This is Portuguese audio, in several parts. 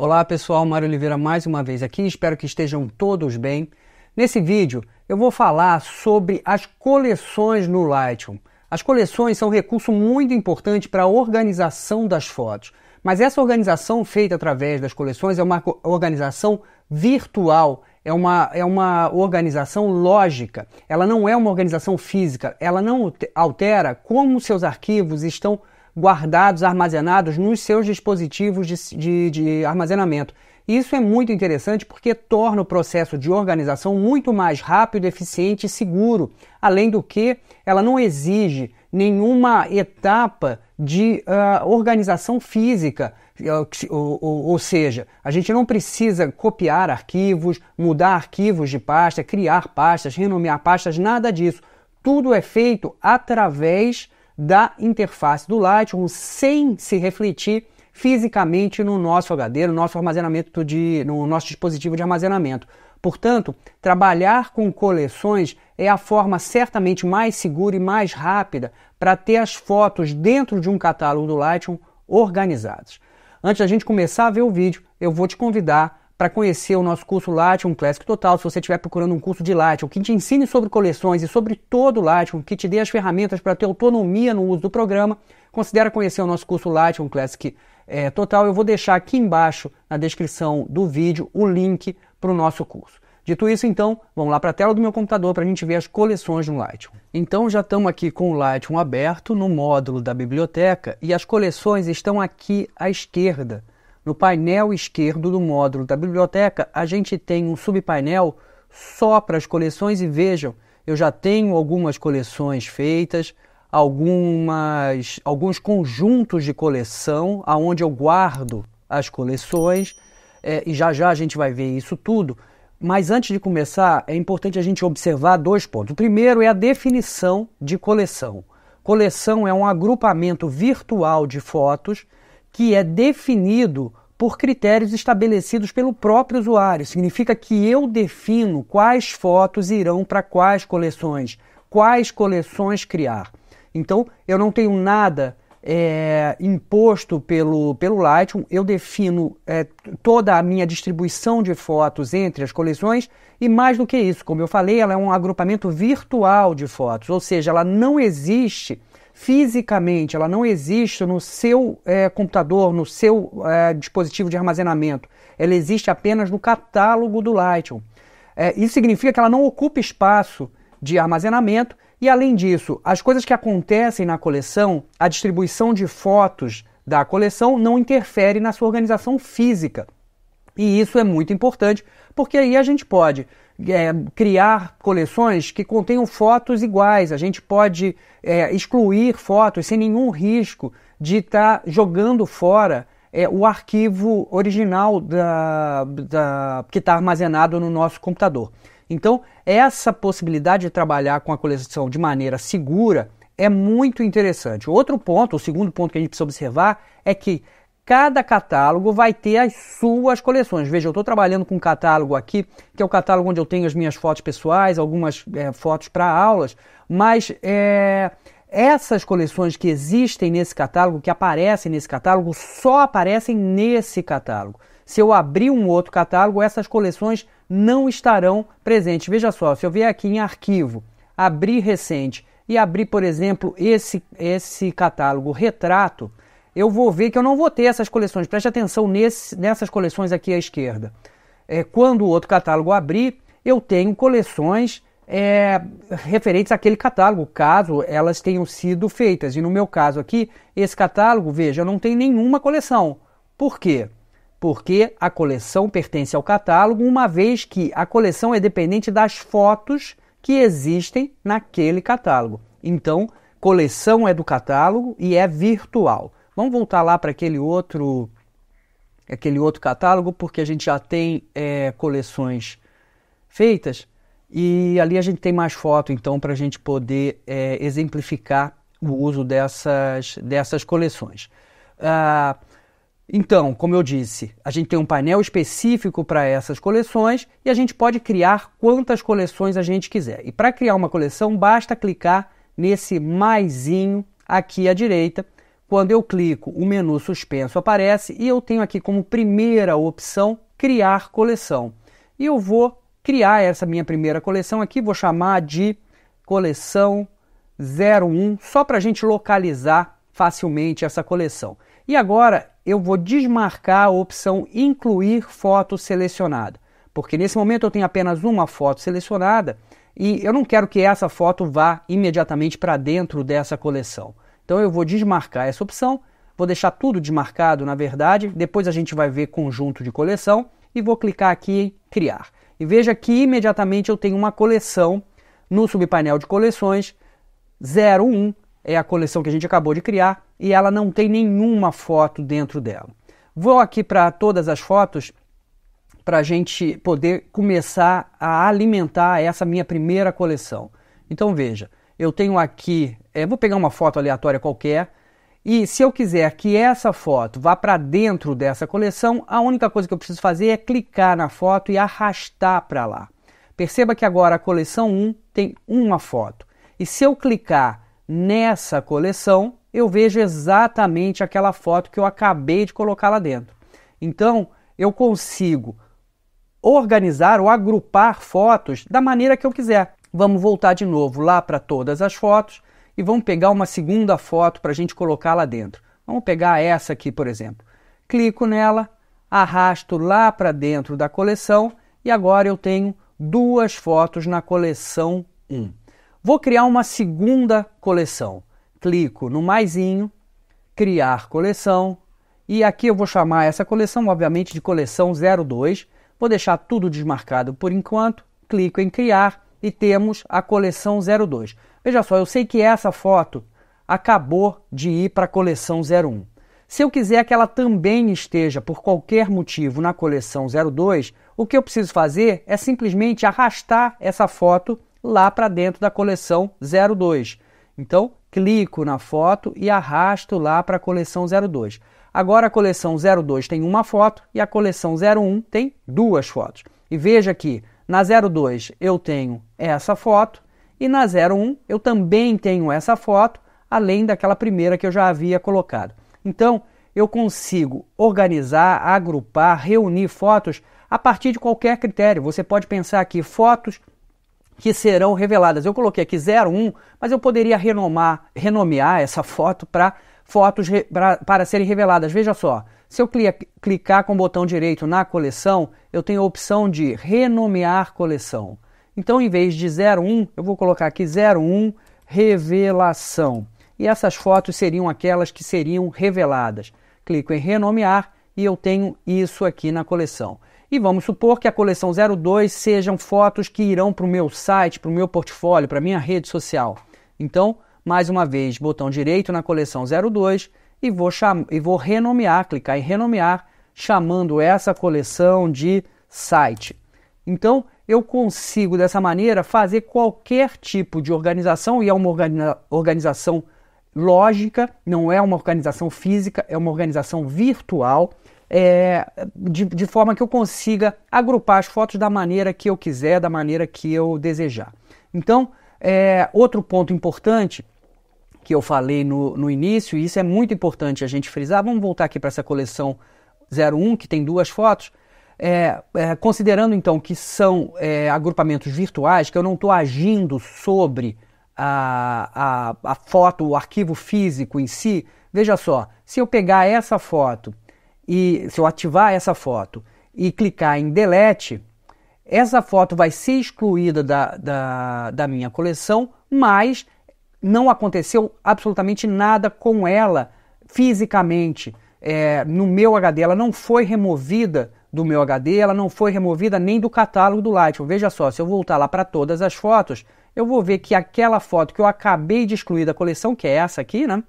Olá pessoal, Mário Oliveira mais uma vez aqui, espero que estejam todos bem. Nesse vídeo eu vou falar sobre as coleções no Lightroom. As coleções são um recurso muito importante para a organização das fotos, mas essa organização feita através das coleções é uma organização virtual, é uma, é uma organização lógica, ela não é uma organização física, ela não altera como seus arquivos estão organizados guardados, armazenados nos seus dispositivos de, de, de armazenamento. Isso é muito interessante porque torna o processo de organização muito mais rápido, eficiente e seguro. Além do que, ela não exige nenhuma etapa de uh, organização física, eh, ou, ou, seja, a gente não precisa copiar arquivos, mudar arquivos de pasta, criar pastas, renomear pastas, nada disso. Tudo é feito através da interface do Lightroom sem se refletir fisicamente no nosso HD, no nosso armazenamento de, no nosso dispositivo de armazenamento. Portanto, trabalhar com coleções é a forma certamente mais segura e mais rápida para ter as fotos dentro de um catálogo do Lightroom organizadas. Antes da gente começar a ver o vídeo, eu vou te convidar para conhecer o nosso curso Latium Classic Total, se você estiver procurando um curso de Latium que te ensine sobre coleções e sobre todo o Latium, que te dê as ferramentas para ter autonomia no uso do programa, considere conhecer o nosso curso Latium Classic é, Total. Eu vou deixar aqui embaixo na descrição do vídeo o link para o nosso curso. Dito isso, então, vamos lá para a tela do meu computador para a gente ver as coleções no Lightroom. Então, já estamos aqui com o Lightroom aberto no módulo da biblioteca e as coleções estão aqui à esquerda no painel esquerdo do módulo da biblioteca, a gente tem um subpainel só para as coleções e vejam, eu já tenho algumas coleções feitas, algumas, alguns conjuntos de coleção aonde eu guardo as coleções é, e já já a gente vai ver isso tudo. Mas antes de começar, é importante a gente observar dois pontos. O primeiro é a definição de coleção. Coleção é um agrupamento virtual de fotos que é definido por critérios estabelecidos pelo próprio usuário. Significa que eu defino quais fotos irão para quais coleções, quais coleções criar. Então, eu não tenho nada é, imposto pelo, pelo Lightroom, eu defino é, toda a minha distribuição de fotos entre as coleções e mais do que isso, como eu falei, ela é um agrupamento virtual de fotos, ou seja, ela não existe fisicamente, ela não existe no seu é, computador, no seu é, dispositivo de armazenamento. Ela existe apenas no catálogo do Lightroom. É, isso significa que ela não ocupa espaço de armazenamento e, além disso, as coisas que acontecem na coleção, a distribuição de fotos da coleção não interfere na sua organização física. E isso é muito importante, porque aí a gente pode é, criar coleções que contenham fotos iguais. A gente pode é, excluir fotos sem nenhum risco de estar tá jogando fora é, o arquivo original da, da que está armazenado no nosso computador. Então, essa possibilidade de trabalhar com a coleção de maneira segura é muito interessante. Outro ponto, o segundo ponto que a gente precisa observar é que Cada catálogo vai ter as suas coleções. Veja, eu estou trabalhando com um catálogo aqui, que é o catálogo onde eu tenho as minhas fotos pessoais, algumas é, fotos para aulas, mas é, essas coleções que existem nesse catálogo, que aparecem nesse catálogo, só aparecem nesse catálogo. Se eu abrir um outro catálogo, essas coleções não estarão presentes. Veja só, se eu vier aqui em arquivo, abrir recente e abrir, por exemplo, esse, esse catálogo retrato, eu vou ver que eu não vou ter essas coleções. Preste atenção nesse, nessas coleções aqui à esquerda. É, quando o outro catálogo abrir, eu tenho coleções é, referentes àquele catálogo, caso elas tenham sido feitas. E no meu caso aqui, esse catálogo, veja, não tem nenhuma coleção. Por quê? Porque a coleção pertence ao catálogo, uma vez que a coleção é dependente das fotos que existem naquele catálogo. Então, coleção é do catálogo e é virtual. Vamos voltar lá para aquele outro aquele outro catálogo, porque a gente já tem é, coleções feitas e ali a gente tem mais foto, então, para a gente poder é, exemplificar o uso dessas, dessas coleções. Ah, então, como eu disse, a gente tem um painel específico para essas coleções e a gente pode criar quantas coleções a gente quiser. E para criar uma coleção, basta clicar nesse maisinho aqui à direita quando eu clico, o menu suspenso aparece e eu tenho aqui como primeira opção criar coleção. E eu vou criar essa minha primeira coleção aqui, vou chamar de coleção 01, só para a gente localizar facilmente essa coleção. E agora eu vou desmarcar a opção incluir foto selecionada, porque nesse momento eu tenho apenas uma foto selecionada e eu não quero que essa foto vá imediatamente para dentro dessa coleção. Então eu vou desmarcar essa opção, vou deixar tudo desmarcado na verdade, depois a gente vai ver conjunto de coleção e vou clicar aqui em criar. E veja que imediatamente eu tenho uma coleção no subpainel de coleções 01 é a coleção que a gente acabou de criar e ela não tem nenhuma foto dentro dela. Vou aqui para todas as fotos para a gente poder começar a alimentar essa minha primeira coleção. Então veja, eu tenho aqui, é, vou pegar uma foto aleatória qualquer, e se eu quiser que essa foto vá para dentro dessa coleção, a única coisa que eu preciso fazer é clicar na foto e arrastar para lá. Perceba que agora a coleção 1 tem uma foto. E se eu clicar nessa coleção, eu vejo exatamente aquela foto que eu acabei de colocar lá dentro. Então, eu consigo organizar ou agrupar fotos da maneira que eu quiser. Vamos voltar de novo lá para todas as fotos e vamos pegar uma segunda foto para a gente colocar lá dentro. Vamos pegar essa aqui, por exemplo. Clico nela, arrasto lá para dentro da coleção e agora eu tenho duas fotos na coleção 1. Vou criar uma segunda coleção. Clico no maisinho, criar coleção e aqui eu vou chamar essa coleção, obviamente, de coleção 02. Vou deixar tudo desmarcado por enquanto. Clico em criar e temos a coleção 02. Veja só, eu sei que essa foto acabou de ir para a coleção 01. Se eu quiser que ela também esteja, por qualquer motivo, na coleção 02, o que eu preciso fazer é simplesmente arrastar essa foto lá para dentro da coleção 02. Então, clico na foto e arrasto lá para a coleção 02. Agora, a coleção 02 tem uma foto e a coleção 01 tem duas fotos. E veja que na 02 eu tenho essa foto e na 01 eu também tenho essa foto, além daquela primeira que eu já havia colocado. Então, eu consigo organizar, agrupar, reunir fotos a partir de qualquer critério. Você pode pensar aqui fotos que serão reveladas. Eu coloquei aqui 01, mas eu poderia renomar, renomear essa foto para fotos re, pra, para serem reveladas. Veja só, se eu clicar com o botão direito na coleção, eu tenho a opção de renomear coleção. Então, em vez de 01, eu vou colocar aqui 01 Revelação. E essas fotos seriam aquelas que seriam reveladas. Clico em renomear e eu tenho isso aqui na coleção. E vamos supor que a coleção 02 sejam fotos que irão para o meu site, para o meu portfólio, para a minha rede social. Então, mais uma vez, botão direito na coleção 02, e vou, cham... e vou renomear, clicar em renomear, chamando essa coleção de site. Então, eu consigo dessa maneira fazer qualquer tipo de organização, e é uma organiza... organização lógica, não é uma organização física, é uma organização virtual, é, de, de forma que eu consiga agrupar as fotos da maneira que eu quiser, da maneira que eu desejar. Então, é, outro ponto importante que eu falei no, no início, e isso é muito importante a gente frisar. Vamos voltar aqui para essa coleção 01, que tem duas fotos. É, é, considerando então que são é, agrupamentos virtuais, que eu não estou agindo sobre a, a, a, foto, o arquivo físico em si, veja só, se eu pegar essa foto e se eu ativar essa foto e clicar em delete, essa foto vai ser excluída da, da, da minha coleção, mas não aconteceu absolutamente nada com ela fisicamente é, no meu HD. Ela não foi removida do meu HD, ela não foi removida nem do catálogo do Lightroom. Veja só, se eu voltar lá para todas as fotos, eu vou ver que aquela foto que eu acabei de excluir da coleção, que é essa aqui, né?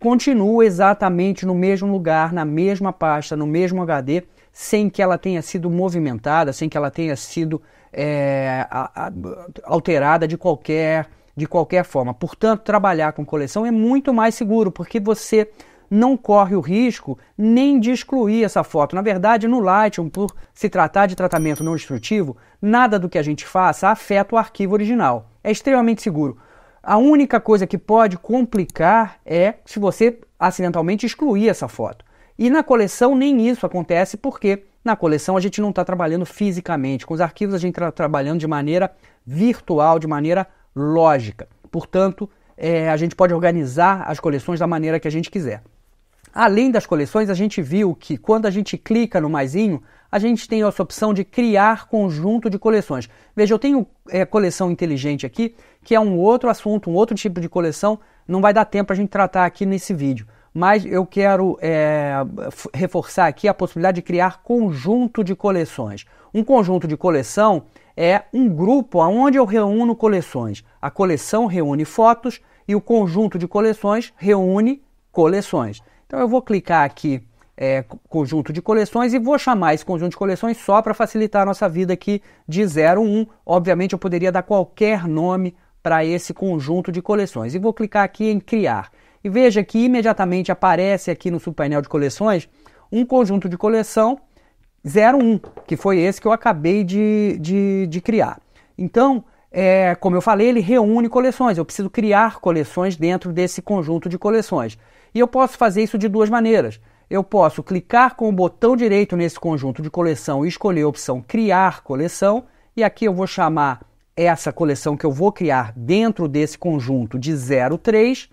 Continua exatamente no mesmo lugar, na mesma pasta, no mesmo HD, sem que ela tenha sido movimentada, sem que ela tenha sido é, alterada de qualquer de qualquer forma. Portanto, trabalhar com coleção é muito mais seguro, porque você não corre o risco nem de excluir essa foto. Na verdade, no Lightroom, por se tratar de tratamento não destrutivo, nada do que a gente faça afeta o arquivo original. É extremamente seguro. A única coisa que pode complicar é se você acidentalmente excluir essa foto. E na coleção nem isso acontece porque na coleção a gente não está trabalhando fisicamente. Com os arquivos a gente está trabalhando de maneira virtual, de maneira lógica. Portanto, é, a gente pode organizar as coleções da maneira que a gente quiser. Além das coleções, a gente viu que quando a gente clica no maisinho, a gente tem essa opção de criar conjunto de coleções. Veja, eu tenho é, coleção inteligente aqui, que é um outro assunto, um outro tipo de coleção, não vai dar tempo a gente tratar aqui nesse vídeo. Mas eu quero é, reforçar aqui a possibilidade de criar conjunto de coleções. Um conjunto de coleção é um grupo onde eu reúno coleções. A coleção reúne fotos e o conjunto de coleções reúne coleções. Então eu vou clicar aqui é, conjunto de coleções e vou chamar esse conjunto de coleções só para facilitar a nossa vida aqui de 0 a 1. Um. Obviamente eu poderia dar qualquer nome para esse conjunto de coleções. E vou clicar aqui em criar. E veja que imediatamente aparece aqui no subpainel de coleções um conjunto de coleção 01, que foi esse que eu acabei de, de, de criar. Então, é, como eu falei, ele reúne coleções. Eu preciso criar coleções dentro desse conjunto de coleções. E eu posso fazer isso de duas maneiras. Eu posso clicar com o botão direito nesse conjunto de coleção e escolher a opção Criar Coleção. E aqui eu vou chamar essa coleção que eu vou criar dentro desse conjunto de 03.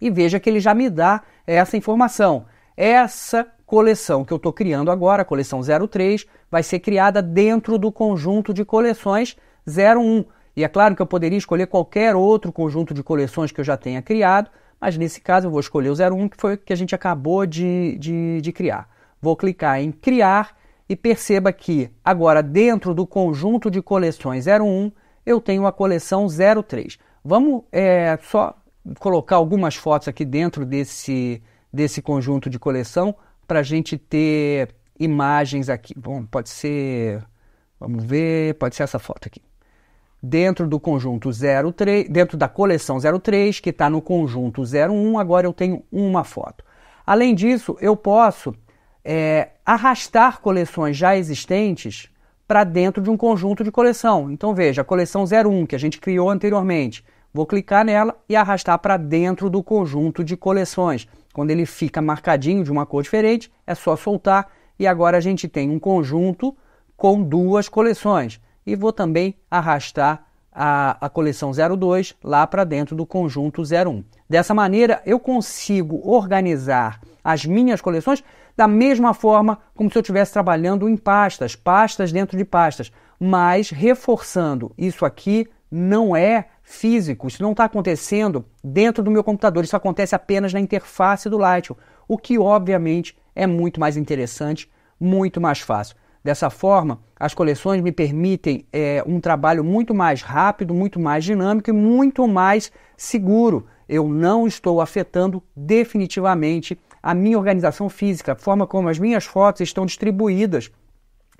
E veja que ele já me dá essa informação. Essa coleção que eu estou criando agora, a coleção 03, vai ser criada dentro do conjunto de coleções 01. E é claro que eu poderia escolher qualquer outro conjunto de coleções que eu já tenha criado, mas nesse caso eu vou escolher o 01, que foi o que a gente acabou de, de, de criar. Vou clicar em Criar e perceba que agora dentro do conjunto de coleções 01 eu tenho a coleção 03. Vamos é, só colocar algumas fotos aqui dentro desse, desse conjunto de coleção para a gente ter imagens aqui. Bom, pode ser, vamos ver, pode ser essa foto aqui. Dentro do conjunto 03, dentro da coleção 03, que está no conjunto 01, agora eu tenho uma foto. Além disso, eu posso é, arrastar coleções já existentes para dentro de um conjunto de coleção. Então veja, a coleção 01 que a gente criou anteriormente, vou clicar nela e arrastar para dentro do conjunto de coleções. Quando ele fica marcadinho de uma cor diferente, é só soltar e agora a gente tem um conjunto com duas coleções. E vou também arrastar a, a coleção 02 lá para dentro do conjunto 01. Dessa maneira, eu consigo organizar as minhas coleções da mesma forma como se eu estivesse trabalhando em pastas, pastas dentro de pastas, mas reforçando isso aqui não é físico. Isso não está acontecendo dentro do meu computador, isso acontece apenas na interface do Lightroom, o que obviamente é muito mais interessante, muito mais fácil. Dessa forma, as coleções me permitem é, um trabalho muito mais rápido, muito mais dinâmico e muito mais seguro. Eu não estou afetando definitivamente a minha organização física, a forma como as minhas fotos estão distribuídas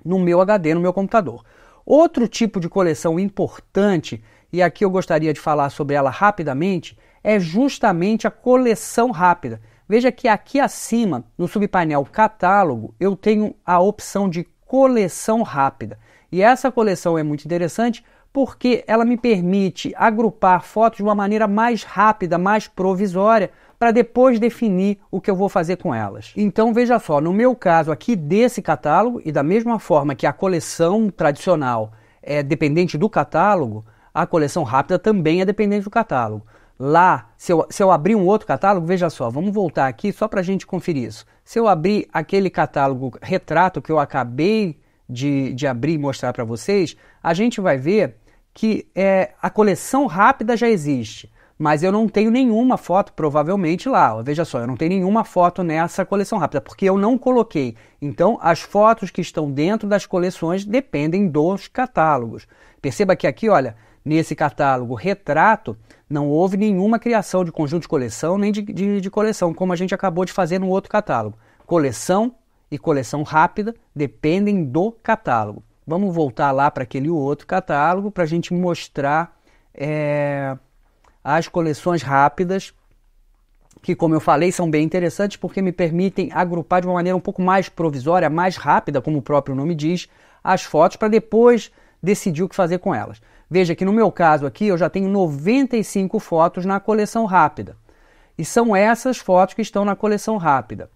no meu HD, no meu computador. Outro tipo de coleção importante, e aqui eu gostaria de falar sobre ela rapidamente, é justamente a coleção rápida. Veja que aqui acima, no subpainel catálogo, eu tenho a opção de coleção rápida. E essa coleção é muito interessante porque ela me permite agrupar fotos de uma maneira mais rápida, mais provisória, para depois definir o que eu vou fazer com elas. Então veja só, no meu caso aqui desse catálogo, e da mesma forma que a coleção tradicional é dependente do catálogo, a coleção rápida também é dependente do catálogo. Lá, se eu, se eu abrir um outro catálogo, veja só, vamos voltar aqui só para a gente conferir isso. Se eu abrir aquele catálogo retrato que eu acabei de, de abrir e mostrar para vocês, a gente vai ver que é, a coleção rápida já existe mas eu não tenho nenhuma foto, provavelmente lá. Veja só, eu não tenho nenhuma foto nessa coleção rápida, porque eu não coloquei. Então, as fotos que estão dentro das coleções dependem dos catálogos. Perceba que aqui, olha, nesse catálogo retrato, não houve nenhuma criação de conjunto de coleção nem de, de, de coleção, como a gente acabou de fazer no outro catálogo. Coleção e coleção rápida dependem do catálogo. Vamos voltar lá para aquele outro catálogo para a gente mostrar. É as coleções rápidas, que, como eu falei, são bem interessantes porque me permitem agrupar de uma maneira um pouco mais provisória, mais rápida, como o próprio nome diz, as fotos para depois decidir o que fazer com elas. Veja que no meu caso aqui eu já tenho 95 fotos na coleção rápida. E são essas fotos que estão na coleção rápida.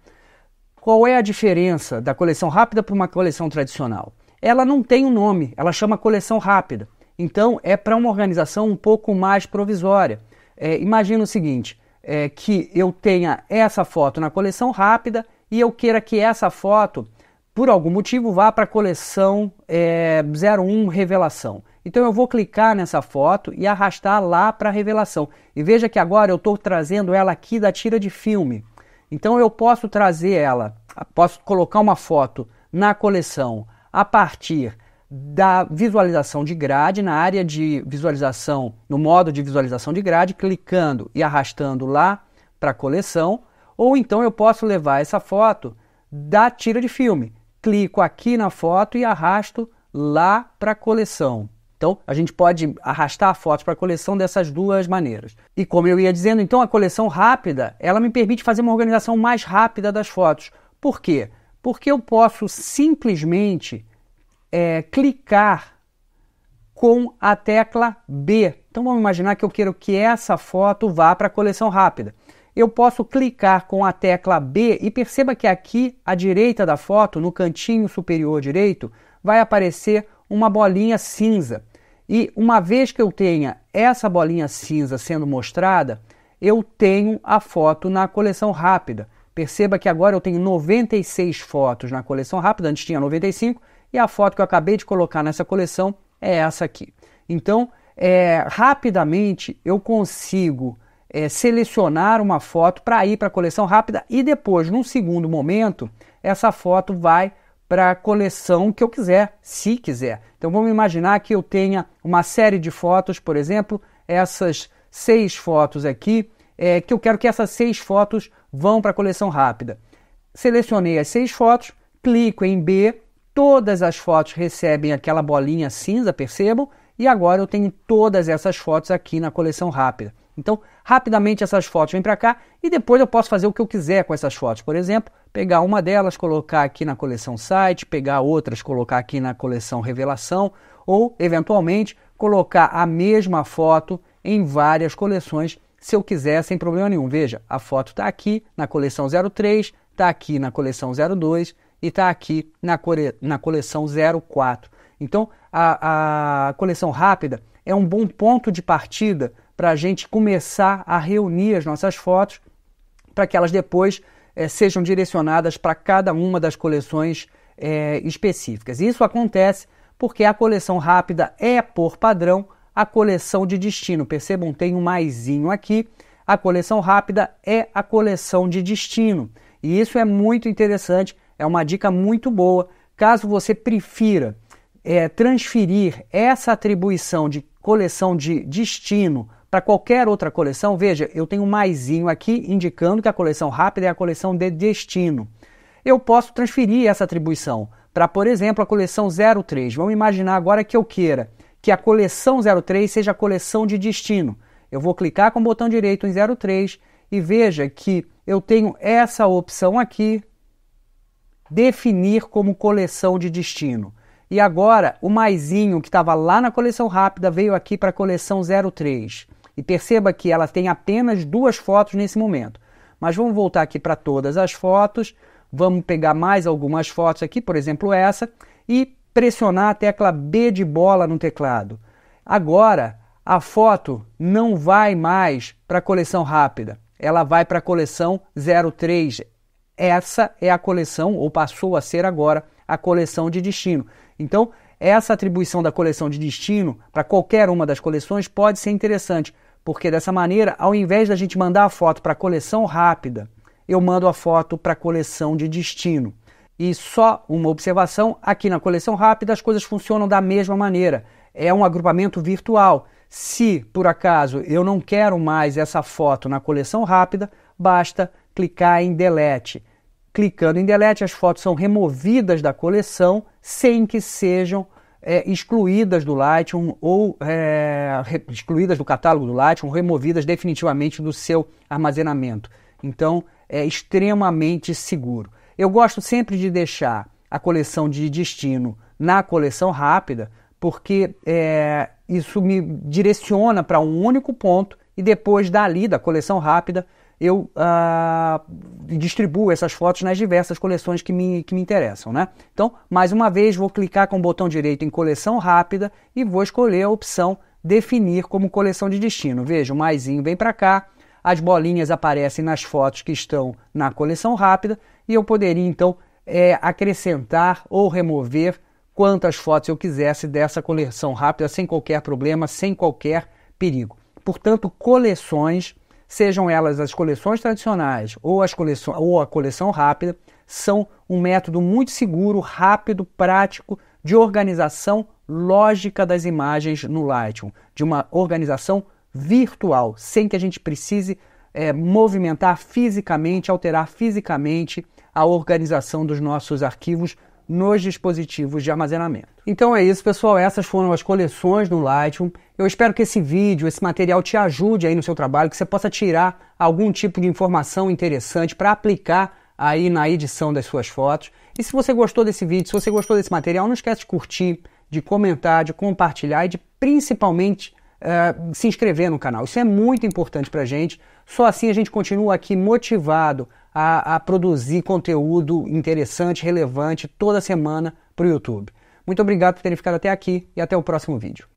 Qual é a diferença da coleção rápida para uma coleção tradicional? Ela não tem um nome, ela chama coleção rápida. Então, é para uma organização um pouco mais provisória. É, imagina o seguinte: é, que eu tenha essa foto na coleção rápida e eu queira que essa foto, por algum motivo, vá para a coleção é, 01 Revelação. Então eu vou clicar nessa foto e arrastar lá para a revelação. E veja que agora eu estou trazendo ela aqui da tira de filme. Então eu posso trazer ela, posso colocar uma foto na coleção a partir da visualização de grade, na área de visualização, no modo de visualização de grade, clicando e arrastando lá para a coleção, ou então eu posso levar essa foto da tira de filme. Clico aqui na foto e arrasto lá para a coleção. Então, a gente pode arrastar a foto para a coleção dessas duas maneiras. E como eu ia dizendo, então a coleção rápida, ela me permite fazer uma organização mais rápida das fotos. Por quê? Porque eu posso simplesmente é, clicar com a tecla B. Então vamos imaginar que eu quero que essa foto vá para a coleção rápida. Eu posso clicar com a tecla B e perceba que aqui à direita da foto, no cantinho superior direito, vai aparecer uma bolinha cinza. E uma vez que eu tenha essa bolinha cinza sendo mostrada, eu tenho a foto na coleção rápida. Perceba que agora eu tenho 96 fotos na coleção rápida, antes tinha 95, e a foto que eu acabei de colocar nessa coleção é essa aqui. Então, é, rapidamente eu consigo é, selecionar uma foto para ir para a coleção rápida e depois, num segundo momento, essa foto vai para a coleção que eu quiser, se quiser. Então vamos imaginar que eu tenha uma série de fotos, por exemplo, essas seis fotos aqui, é, que eu quero que essas seis fotos vão para a coleção rápida. Selecionei as seis fotos, clico em B Todas as fotos recebem aquela bolinha cinza, percebam? E agora eu tenho todas essas fotos aqui na coleção rápida. Então, rapidamente essas fotos vêm para cá e depois eu posso fazer o que eu quiser com essas fotos. Por exemplo, pegar uma delas, colocar aqui na coleção site, pegar outras, colocar aqui na coleção revelação ou, eventualmente, colocar a mesma foto em várias coleções se eu quiser, sem problema nenhum. Veja, a foto está aqui na coleção 03, está aqui na coleção 02, e está aqui na, core, na coleção 04. Então, a, a coleção rápida é um bom ponto de partida para a gente começar a reunir as nossas fotos para que elas depois eh, sejam direcionadas para cada uma das coleções eh, específicas. Isso acontece porque a coleção rápida é, por padrão, a coleção de destino. Percebam, tem um maisinho aqui. A coleção rápida é a coleção de destino. E isso é muito interessante é uma dica muito boa. Caso você prefira é, transferir essa atribuição de coleção de destino para qualquer outra coleção, veja, eu tenho um maisinho aqui indicando que a coleção rápida é a coleção de destino. Eu posso transferir essa atribuição para, por exemplo, a coleção 03. Vamos imaginar agora que eu queira que a coleção 03 seja a coleção de destino. Eu vou clicar com o botão direito em 03 e veja que eu tenho essa opção aqui definir como coleção de destino. E agora, o maisinho que estava lá na coleção rápida veio aqui para a coleção 03. E perceba que ela tem apenas duas fotos nesse momento. Mas vamos voltar aqui para todas as fotos. Vamos pegar mais algumas fotos aqui, por exemplo essa, e pressionar a tecla B de bola no teclado. Agora, a foto não vai mais para a coleção rápida. Ela vai para a coleção 03 essa é a coleção, ou passou a ser agora, a coleção de destino. Então, essa atribuição da coleção de destino para qualquer uma das coleções pode ser interessante, porque dessa maneira, ao invés da gente mandar a foto para a coleção rápida, eu mando a foto para a coleção de destino. E só uma observação: aqui na coleção rápida as coisas funcionam da mesma maneira. É um agrupamento virtual. Se por acaso eu não quero mais essa foto na coleção rápida, basta clicar em delete. Clicando em delete, as fotos são removidas da coleção sem que sejam é, excluídas do Lightroom ou é, excluídas do catálogo do Lightroom, removidas definitivamente do seu armazenamento. Então, é extremamente seguro. Eu gosto sempre de deixar a coleção de destino na coleção rápida, porque é, isso me direciona para um único ponto e depois dali, da coleção rápida, eu ah, distribuo essas fotos nas diversas coleções que me, que me interessam. Né? Então, mais uma vez, vou clicar com o botão direito em coleção rápida e vou escolher a opção definir como coleção de destino. Veja, o maisinho vem para cá, as bolinhas aparecem nas fotos que estão na coleção rápida e eu poderia então é, acrescentar ou remover quantas fotos eu quisesse dessa coleção rápida sem qualquer problema, sem qualquer perigo. Portanto, coleções sejam elas as coleções tradicionais ou, as ou a coleção rápida, são um método muito seguro, rápido, prático de organização lógica das imagens no Lightroom, de uma organização virtual, sem que a gente precise é, movimentar fisicamente, alterar fisicamente a organização dos nossos arquivos nos dispositivos de armazenamento. Então é isso, pessoal. Essas foram as coleções no Lightroom. Eu espero que esse vídeo, esse material te ajude aí no seu trabalho, que você possa tirar algum tipo de informação interessante para aplicar aí na edição das suas fotos. E se você gostou desse vídeo, se você gostou desse material, não esquece de curtir, de comentar, de compartilhar e de principalmente uh, se inscrever no canal. Isso é muito importante para gente. Só assim a gente continua aqui motivado a, a produzir conteúdo interessante, relevante toda semana para o YouTube. Muito obrigado por terem ficado até aqui e até o próximo vídeo.